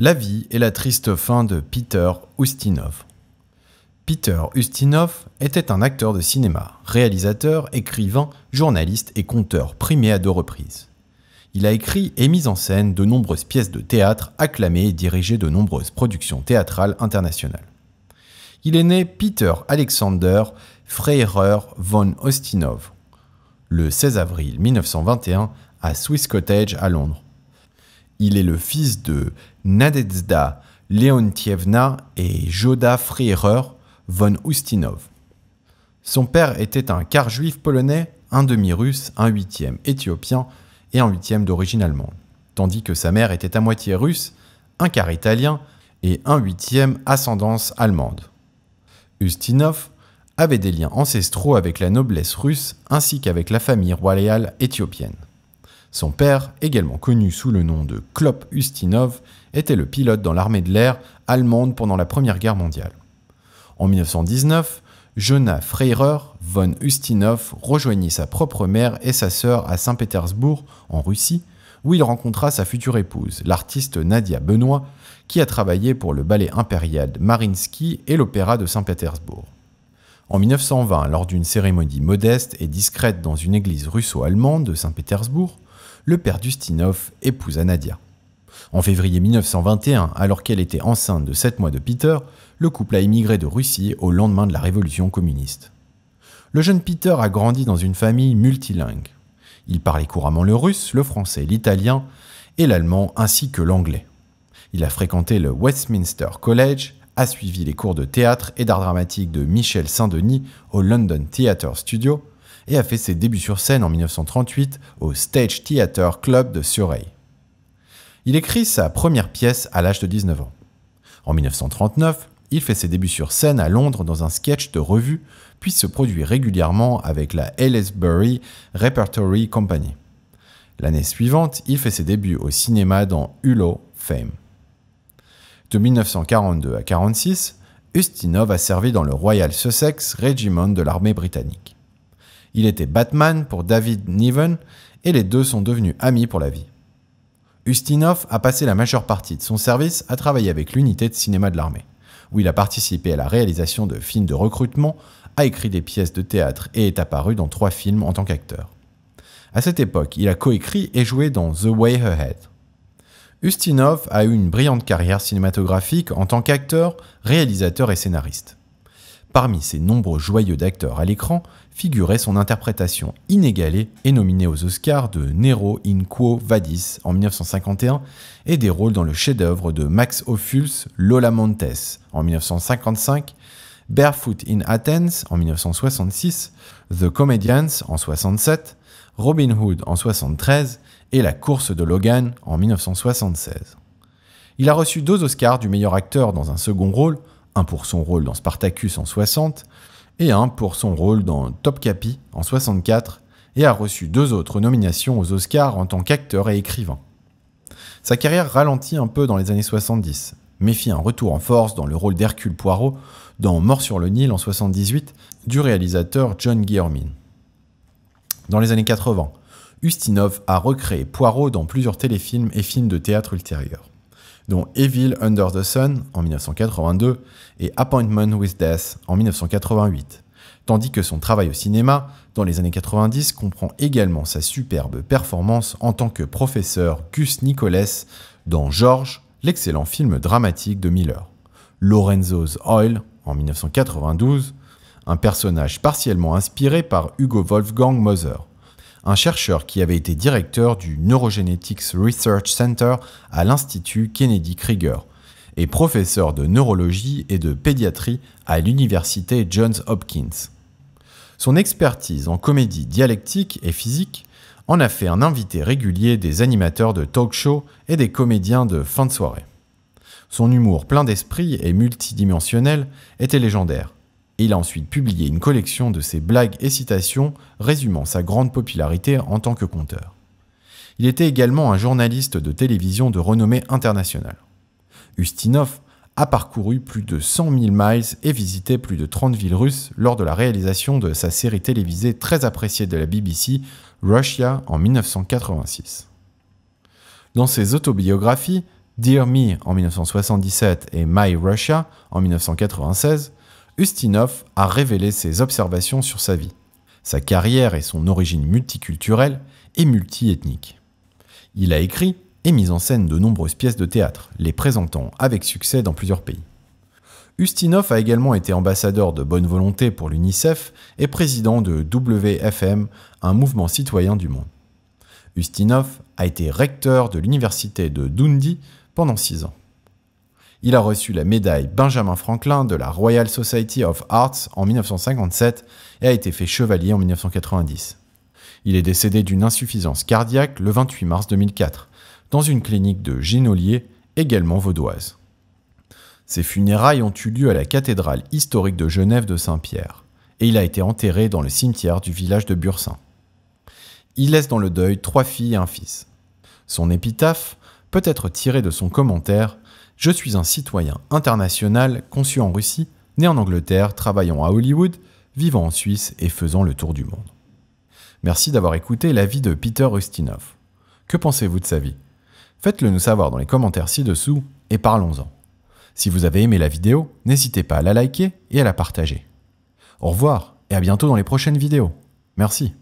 La vie et la triste fin de Peter Ustinov. Peter Ustinov était un acteur de cinéma, réalisateur, écrivain, journaliste et conteur primé à deux reprises. Il a écrit et mis en scène de nombreuses pièces de théâtre acclamées et dirigé de nombreuses productions théâtrales internationales. Il est né Peter Alexander Freyrer von Ustinov le 16 avril 1921 à Swiss Cottage à Londres. Il est le fils de Nadezda Leontievna et Joda Frierer von Ustinov. Son père était un quart juif polonais, un demi-russe, un huitième éthiopien et un huitième d'origine allemande, tandis que sa mère était à moitié russe, un quart italien et un huitième ascendance allemande. Ustinov avait des liens ancestraux avec la noblesse russe ainsi qu'avec la famille royale éthiopienne. Son père, également connu sous le nom de Klop Ustinov, était le pilote dans l'armée de l'air allemande pendant la Première Guerre mondiale. En 1919, Jonah Freyrer von Ustinov rejoignit sa propre mère et sa sœur à Saint-Pétersbourg, en Russie, où il rencontra sa future épouse, l'artiste Nadia Benoît, qui a travaillé pour le ballet impérial Marinsky et l'opéra de Saint-Pétersbourg. En 1920, lors d'une cérémonie modeste et discrète dans une église russo-allemande de Saint-Pétersbourg, le père d'Ustinov épousa Nadia. En février 1921, alors qu'elle était enceinte de 7 mois de Peter, le couple a émigré de Russie au lendemain de la révolution communiste. Le jeune Peter a grandi dans une famille multilingue. Il parlait couramment le russe, le français, l'italien et l'allemand ainsi que l'anglais. Il a fréquenté le Westminster College, a suivi les cours de théâtre et d'art dramatique de Michel Saint-Denis au London Theatre Studio et a fait ses débuts sur scène en 1938 au Stage Theatre Club de Surrey. Il écrit sa première pièce à l'âge de 19 ans. En 1939, il fait ses débuts sur scène à Londres dans un sketch de revue, puis se produit régulièrement avec la Aylesbury Repertory Company. L'année suivante, il fait ses débuts au cinéma dans Hulot Fame. De 1942 à 1946, Ustinov a servi dans le Royal Sussex Regiment de l'armée britannique. Il était Batman pour David Niven et les deux sont devenus amis pour la vie. Ustinov a passé la majeure partie de son service à travailler avec l'unité de cinéma de l'armée, où il a participé à la réalisation de films de recrutement, a écrit des pièces de théâtre et est apparu dans trois films en tant qu'acteur. À cette époque, il a coécrit et joué dans The Way Ahead. Ustinov a eu une brillante carrière cinématographique en tant qu'acteur, réalisateur et scénariste. Parmi ses nombreux joyeux d'acteurs à l'écran figurait son interprétation inégalée et nominée aux Oscars de Nero in Quo Vadis en 1951 et des rôles dans le chef-d'œuvre de Max Ophuls Lola Montes en 1955, Barefoot in Athens en 1966, The Comedians en 67, Robin Hood en 73 et La course de Logan en 1976. Il a reçu deux Oscars du meilleur acteur dans un second rôle un pour son rôle dans Spartacus en 60 et un pour son rôle dans Top Capi en 64 et a reçu deux autres nominations aux Oscars en tant qu'acteur et écrivain. Sa carrière ralentit un peu dans les années 70, mais fit un retour en force dans le rôle d'Hercule Poirot dans Mort sur le Nil en 78 du réalisateur John Guillermin. Dans les années 80, Ustinov a recréé Poirot dans plusieurs téléfilms et films de théâtre ultérieurs dont Evil Under the Sun en 1982 et Appointment with Death en 1988, tandis que son travail au cinéma dans les années 90 comprend également sa superbe performance en tant que professeur Gus Nicholas dans George, l'excellent film dramatique de Miller, Lorenzo's Oil en 1992, un personnage partiellement inspiré par Hugo Wolfgang Moser, un chercheur qui avait été directeur du Neurogenetics Research Center à l'Institut Kennedy Krieger et professeur de neurologie et de pédiatrie à l'Université Johns Hopkins. Son expertise en comédie dialectique et physique en a fait un invité régulier des animateurs de talk show et des comédiens de fin de soirée. Son humour plein d'esprit et multidimensionnel était légendaire il a ensuite publié une collection de ses blagues et citations résumant sa grande popularité en tant que conteur. Il était également un journaliste de télévision de renommée internationale. Ustinov a parcouru plus de 100 000 miles et visité plus de 30 villes russes lors de la réalisation de sa série télévisée très appréciée de la BBC, Russia, en 1986. Dans ses autobiographies, Dear Me en 1977 et My Russia en 1996, Ustinov a révélé ses observations sur sa vie, sa carrière et son origine multiculturelle et multiethnique. Il a écrit et mis en scène de nombreuses pièces de théâtre, les présentant avec succès dans plusieurs pays. Ustinov a également été ambassadeur de bonne volonté pour l'UNICEF et président de WFM, un mouvement citoyen du monde. Ustinov a été recteur de l'université de Dundee pendant six ans. Il a reçu la médaille Benjamin Franklin de la Royal Society of Arts en 1957 et a été fait chevalier en 1990. Il est décédé d'une insuffisance cardiaque le 28 mars 2004, dans une clinique de Ginolier, également vaudoise. Ses funérailles ont eu lieu à la cathédrale historique de Genève de Saint-Pierre, et il a été enterré dans le cimetière du village de Bursin. Il laisse dans le deuil trois filles et un fils. Son épitaphe, peut être tirée de son commentaire, je suis un citoyen international conçu en Russie, né en Angleterre, travaillant à Hollywood, vivant en Suisse et faisant le tour du monde. Merci d'avoir écouté l'avis de Peter Rustinov. Que pensez-vous de sa vie Faites-le nous savoir dans les commentaires ci-dessous et parlons-en. Si vous avez aimé la vidéo, n'hésitez pas à la liker et à la partager. Au revoir et à bientôt dans les prochaines vidéos. Merci.